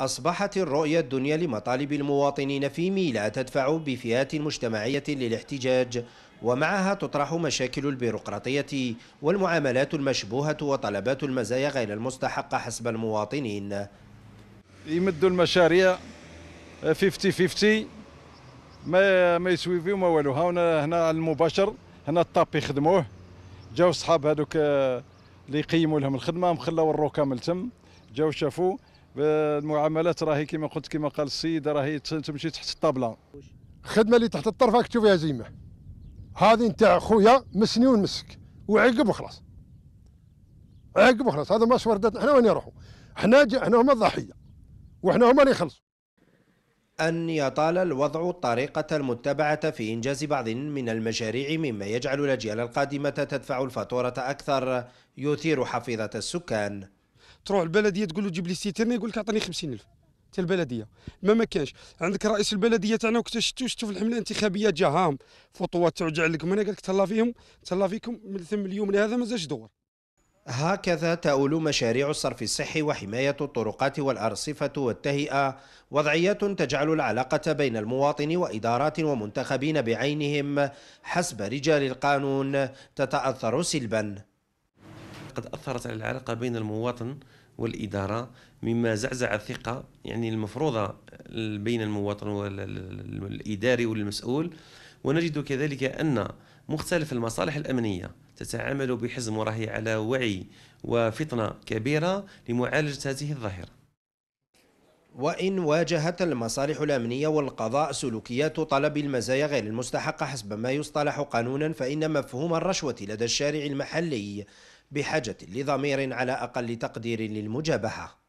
أصبحت الرؤية الدنيا لمطالب المواطنين في ميلا تدفع بفئات مجتمعية للاحتجاج ومعها تطرح مشاكل البيروقراطية والمعاملات المشبوهة وطلبات المزايا غير المستحقة حسب المواطنين يمدوا المشاريع 50-50 ما ما يسوي فيه والو هنا هنا على المباشر هنا الطابي خدموه جاو صحاب هذوك آه، اللي يقيموا لهم الخدمه مخلوا الروكام لتم جاو شافوه المعاملات راهي كما قلت كما قال السيد راهي تمشي تحت الطابله الخدمه اللي تحت الطرف راك فيها زيمه هذه نتاع خويا مسني ونمسك وعقب وخلاص عقب وخلاص هذا ما وردتنا احنا وين يروحوا احنا احنا هما الضحيه وحنا هما اللي يخلصوا أن يطال الوضع الطريقة المتبعة في إنجاز بعض من المشاريع مما يجعل الأجيال القادمة تدفع الفاتورة أكثر يثير حفيظة السكان تروح البلديه تقول له جيب لي ستيرنا يقول لك اعطيني 50000 حتى البلديه ما ما كانش عندك رئيس البلديه تاعنا وقت شفتو شفتو في الحمله الانتخابيه جا هام تاع تعجع لكم هنا قال لك تهلا فيهم تهلا فيكم من ثم اليوم لهذا ما زادش دور هكذا تؤول مشاريع الصرف الصحي وحماية الطرقات والأرصفة والتهيئة وضعيات تجعل العلاقة بين المواطن وإدارات ومنتخبين بعينهم حسب رجال القانون تتأثر سلباً قد أثرت على العلاقة بين المواطن والإدارة مما زعزع الثقة يعني المفروضة بين المواطن والإداري والمسؤول ونجد كذلك أن مختلف المصالح الأمنية تتعامل بحزم وراهي على وعي وفطنة كبيرة لمعالجة هذه الظاهرة وإن واجهت المصالح الأمنية والقضاء سلوكيات طلب المزايا غير المستحقة حسب ما يصطلح قانونا فإن مفهوم الرشوة لدى الشارع المحلي بحاجة لضمير على أقل تقدير للمجابهة